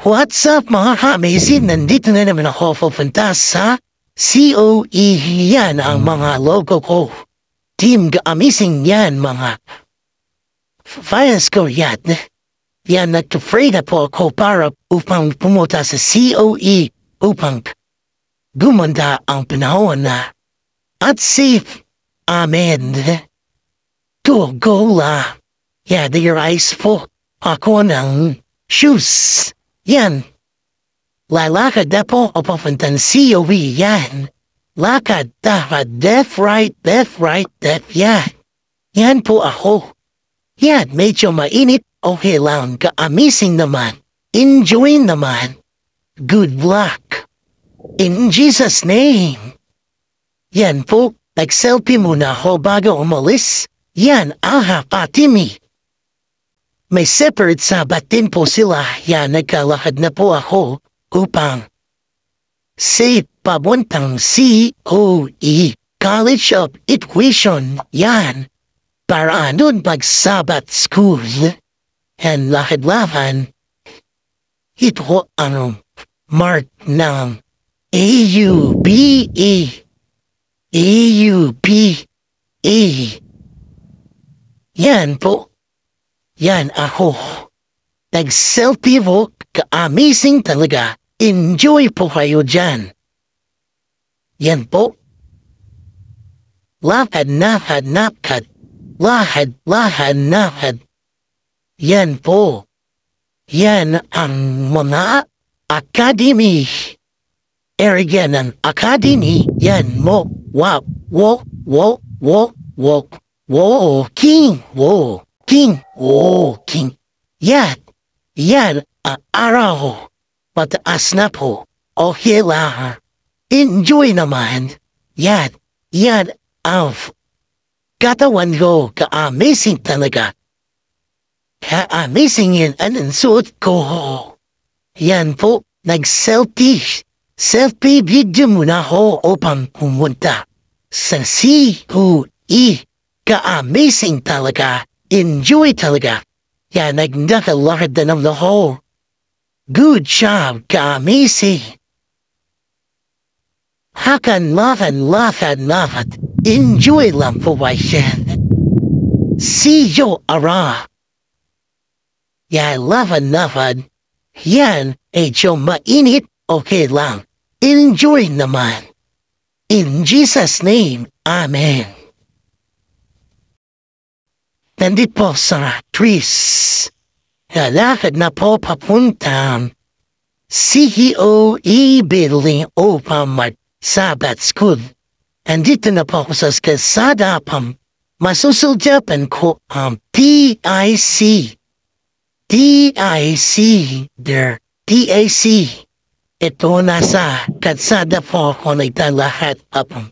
What's up mga ka-amazing? Nandito na naman ako pupunta sa COE. Yan ang hmm. mga logo ko. Team Amazing yan mga finance ko yan. Yan nag-free na po ako para upang pumunta sa COE upang gumanda ang panahon na at safe. Amen. To gola. Yeah, the your eyes full. ako ng shoes. Yan. Lalakad na po o papuntang COV yan. Lakad, dapat, left, right, left, right, left, yan. Yan po ako. Yan, medyo mainit, okay lang, ka kaamising naman. Enjoy naman. Good luck. In Jesus' name. Yan po, nag-selfie muna ako bago umalis. Yan, aha, patimi. May separate sa batin po sila ya nagkalakad na po ako upang si pabuntang COE College of Education yan para pag pagsabat school and lakad lahan ito ang mark ng AUBE AUBE yan po yan ako. Nag-selfie vote ka-amazing talaga. Enjoy po kayo dyan. Yan po. Lahad, nahad, napad. Lahad, lahad, nahad. Yan po. Yan ang mga academy. Erigan ang academy. Yan mo. Wow. Wo, wo, wo, wo, wo, king, wo king. Oh, king. Yan. Yan a araw. But na po. O hila. Enjoy naman. Yan. Yan ang katawan ko. Ka-amazing talaga. Ka-amazing yan ang suot ko. Yan po. Nag-selfie. Selfie video muna ako upang pumunta. Sa si-ho-i. Ka-amazing talaga. Enjoy Telegraph. nothing louder than of the whole. Good job, Kamisi. Hakan and laugh and Enjoy them for my See you around. Yeah, laugh laughing. Yan, ain't your ma in it? Okay, lang. Enjoy naman. In Jesus' name, Amen. nandit po sa trees. Lalakad na po papuntang CEO e-building upang mag-sabat school. And Andito na po ako sa kalsada pang masusuljapan ko ang DIC. DIC, their DAC. Ito nasa kalsada po ako nagtalahat upang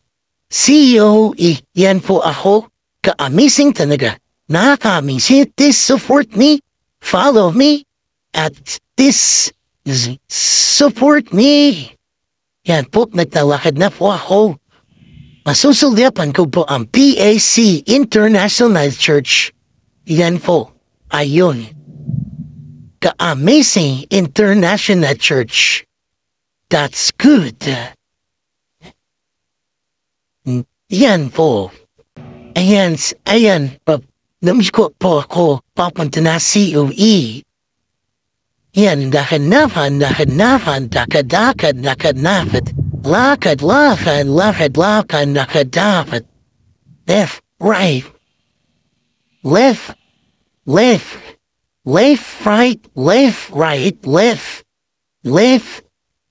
COE. E. Yan po ako, ka-amazing talaga. Nakami, hit this, support me, follow me at this, support me. Yan po, nagtalakad na po ako. Masusulyapan ko po ang PAC International Church. Yan po, ayun. The Amazing International Church. That's good. Yan po. Ayan, ayan, namshukpo ako papunta na COE. Yan dahanavan dahanavan dakadakad nakadnafat lakad lafan lafad lakan nakadafat. Left, right. Left, left. Left, right, left, right, left. Left,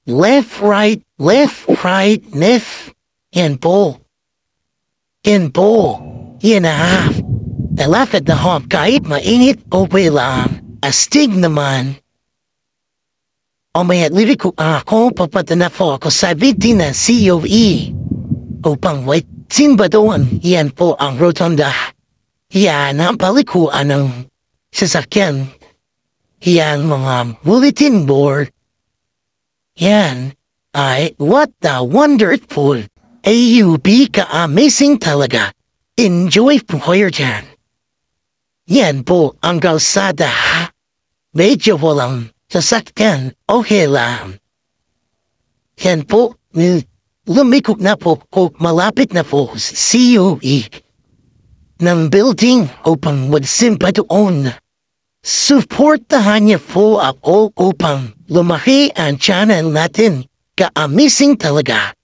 left, right, left, right, left. And bowl. In bowl. In a half. Nalapit na hump kahit mainit okay lang. Astig naman. O may atlibi ko ah, ako papata na po ako sa biti ng COE. Upang wait simbadon yan po ang rotonda. Yan ang palikuan ng sasakyan. Yan mga bulletin board. Yan ay what the wonderful AUB ka amazing talaga. Enjoy po kayo dyan. Yan po ang kalsada. Medyo walang sasakyan o hilam. Yan po, mm, lumikot na po ko malapit na po COE ng building upang magsimpa doon. Suportahan niya po ako upang lumaki ang channel natin. Kaamising talaga.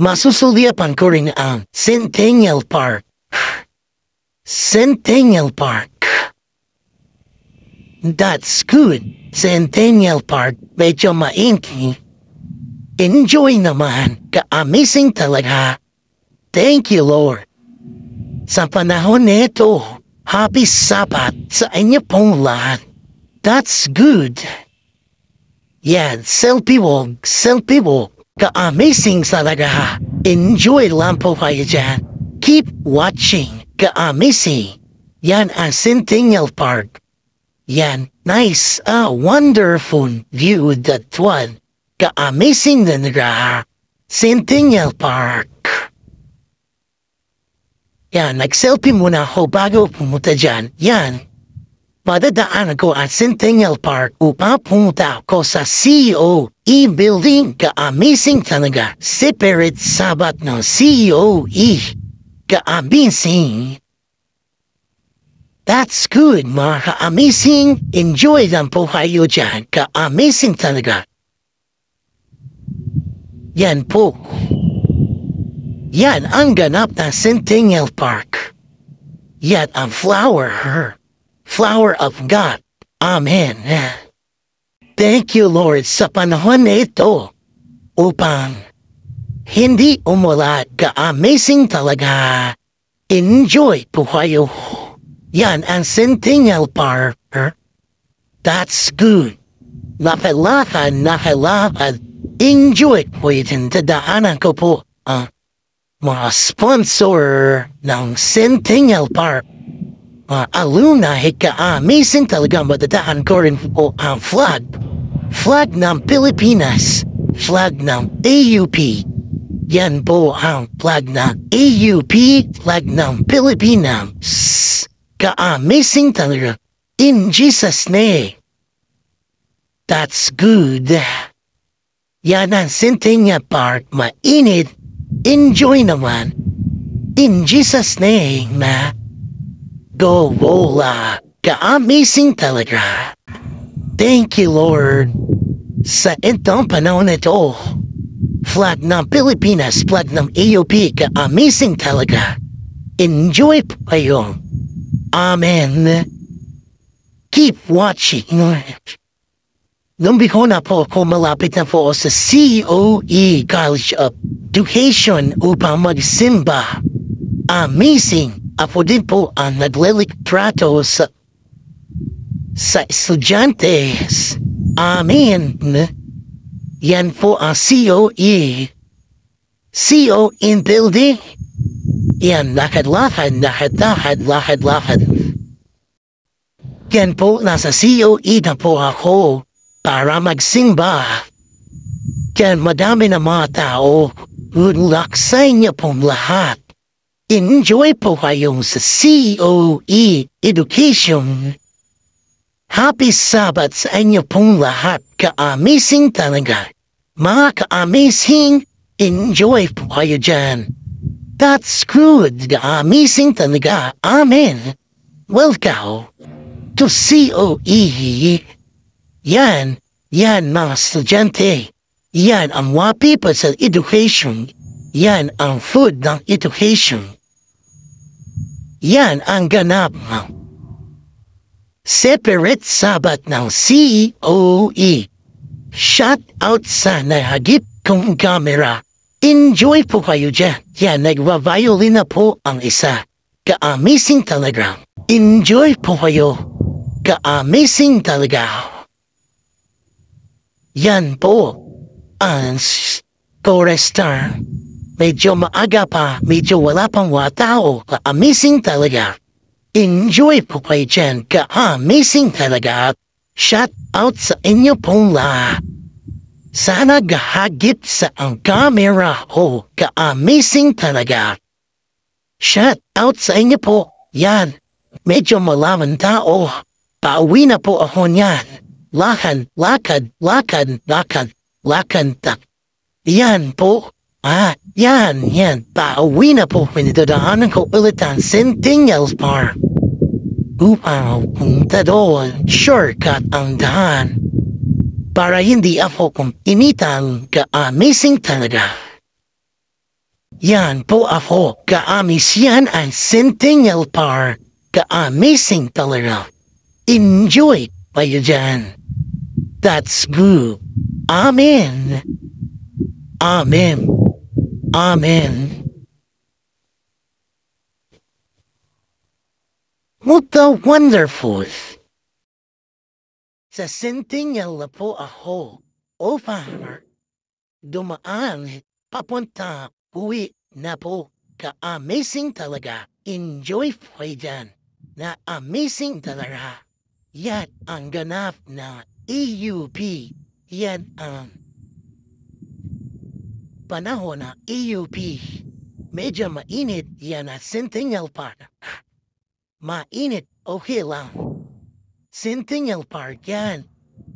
Masusulyapan ko rin ang Centennial Park. Centennial Park that school, Centennial Park, medyo mainky. Enjoy naman, ka-amazing talaga. Thank you, Lord. Sa panahon nito, happy sapat sa inyo pong lahat. That's good. yeah, selfie walk, selfie walk. Ka-amazing talaga. Enjoy lang po kayo dyan. Keep watching. Ka-amazing. Yan ang Centennial Park. Yan, nice, ah, wonderful view that one. Ka-amazing din ra. Centennial Park. Yan, nag-selfie muna ako bago pumunta dyan. Yan, madadaan ako at Centennial Park upang pumunta ako sa COE building. Ka-amazing talaga. Separate sabat ng COE. E. Ka-amazing. That's good, mga amazing Enjoy lang po kayo dyan. Ka-amazing talaga. Yan po. Yan ang ganap ng Centennial Park. Yet a flower, her. Flower of God. Amen. Thank you, Lord, sa panahon na ito upang hindi umulat ka-amazing talaga. Enjoy po kayo. Yan ang Sentinel Barber. That's good. Napalakan, nakalakad. Enjoy po itin tadaanan ko po ang mga sponsor ng Sentinel Park. Mga alumna, hikaamisin ah, talaga matatahan ko rin po ang flag. Flag ng Pilipinas. Flag ng AUP. Yan po ang flag ng AUP, flag ng Pilipinas. ka amazing talaga in Jesus' name. That's good. Yan ang sinting park part mainit. Enjoy naman. In Jesus' name. Go Vola. Ka-amazing talaga. Thank you, Lord. Sa itong panahon ito, flag ng Pilipinas, flag ng AOP, ka-amazing talaga. Enjoy pa yung. Amen. Keep watching. Lumbihona po ko malapit na po sa COE College of Education upang magsimba. Amazing! Ako din po ang naglilik trato sa sa estudyante. Amen! Yan po ang COE. CO in building. Yan, lakad-lakad, lakad lahad lahad-lahad. Yan po, nasa COE na po ako para magsimba. Yan, madami na mga tao. Good luck sa inyo pong lahat. Enjoy po kayong sa COE Education. Happy Sabbath sa inyo pong lahat. Ka-amazing talaga. Mga ka-amazing, enjoy po kayo dyan. That's screwed nga missing the nga amen. Welcome to COE. Yan, yan mga estudyante. Yan ang mga people said education. Yan ang food not education. Yan ang ganap ng separate sabat ng COE. Shout out sa nahagip kong camera. Enjoy po kayo dyan. Yan, nagwa-violin na po ang isa. Ka-amazing talaga. Enjoy po kayo. Ka-amazing talaga. Yan po. Ang Core Star. Medyo maaga pa, medyo wala pang watao. Ka-amazing talaga. Enjoy po kayo dyan. Ka-amazing talaga. Shout out sa inyo pong lahat. Sana gahagit sa ang camera ko. Ka-amazing talaga. Shout out sa inyo po. Yan. Medyo malaman tao. Pauwi na po ako niyan. Lakan, lakad, lakad, lakad, lakad, tak. Yan po. Ah, yan, yan. Pauwi na po. Pinidadaanan ko ulit ang Centennials Park upang punta doon, shortcut ang daan. para hindi ako kumpinitang amazing talaga. Yan po ako, kaamis yan ang Sentinel Par, kaamising talaga. Enjoy kayo dyan. That's boo. Amen. Amen. Amen. What the wonderful. Sa Centinela po ako o farmer. Dumaan papunta uwi na po. Ka-amazing talaga. Enjoy po dyan. Na amazing talaga. Yan ang ganap na EUP. Yan ang panahon na EUP. Medyo mainit yan at Centennial Park. Mainit o hilang. Sentinel Park yan.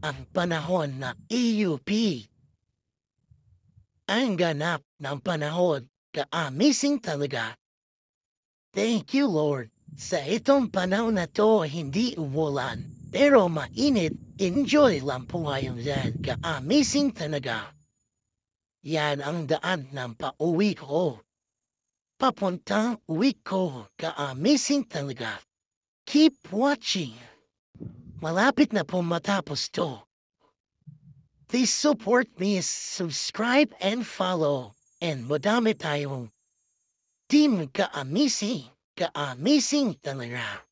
Ang panahon ng EUP. Ang ganap ng panahon ka amazing talaga. Thank you, Lord. Sa itong panahon na to, hindi umulan. Pero mainit, enjoy lang po ngayon yan. Ka-amazing talaga. Yan ang daan ng pauwi ko. Papuntang uwi ko. Ka-amazing talaga. Keep watching. Malapit na po matapos to. Please support me, subscribe and follow. And madami tayong team ka-amazing, ka-amazing talaga.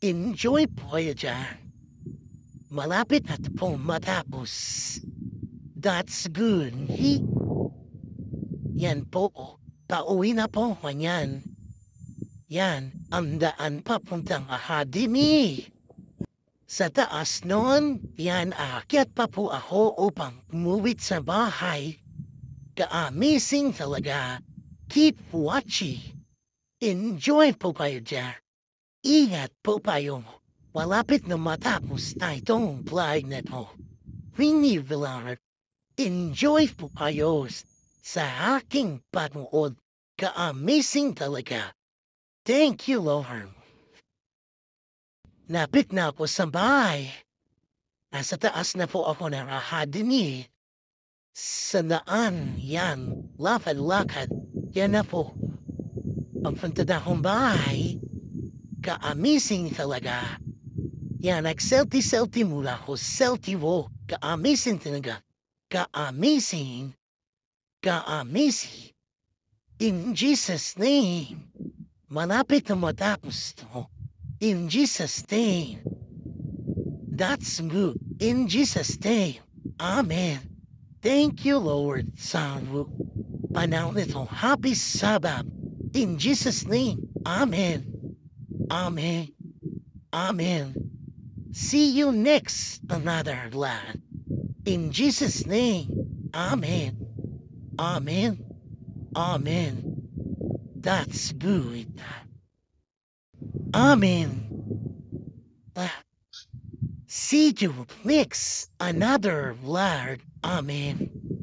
Enjoy po Voyager. Malapit at po matapos. That's good. He... Yan po. Oh. Pauwi na po. Yan. Yan. Ang daan papuntang Ahadimi. Sa taas noon, yan aakyat pa po ako upang umuwit sa bahay. Ka-amazing talaga. Keep watching. Enjoy po kayo dyan. Ingat po kayo. Malapit na matapos na itong vlog na to. Winnie Villar, enjoy po kayo sa aking panood. Ka-amazing talaga. Thank you, Lord. Lapit na ako sa bahay. Nasa taas na po ako ng ahadini. Sa daan, yan, lakad-lakad, yan na po. Ang puntada kong bahay, ka-amazing talaga. Yan, nag-selfie-selfie mula ko, selfie wo, ka-amazing talaga. Ka-amazing, ka-amazing. In Jesus' name, malapit na matapos to. in Jesus' name. That's good. In Jesus' name. Amen. Thank you, Lord, now, little happy Sabbath. In Jesus' name. Amen. Amen. Amen. See you next another lad. In Jesus' name. Amen. Amen. Amen. That's good. Amen. Uh, see to fix another lard. Amen.